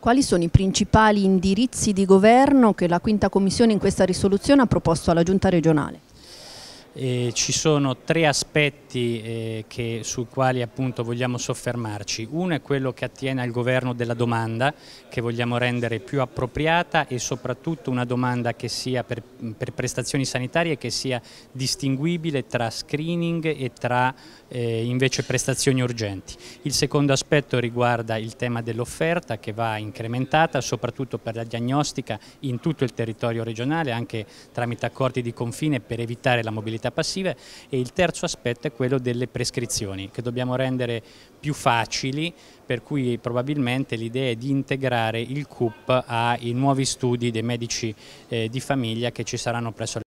Quali sono i principali indirizzi di governo che la Quinta Commissione in questa risoluzione ha proposto alla Giunta regionale? Eh, ci sono tre aspetti eh, che, sui quali appunto, vogliamo soffermarci. Uno è quello che attiene al governo della domanda, che vogliamo rendere più appropriata e soprattutto una domanda che sia per, per prestazioni sanitarie che sia distinguibile tra screening e tra eh, invece prestazioni urgenti. Il secondo aspetto riguarda il tema dell'offerta che va incrementata soprattutto per la diagnostica in tutto il territorio regionale, anche tramite accordi di confine per evitare la mobilità modalità passive e il terzo aspetto è quello delle prescrizioni che dobbiamo rendere più facili per cui probabilmente l'idea è di integrare il CUP ai nuovi studi dei medici eh, di famiglia che ci saranno presso le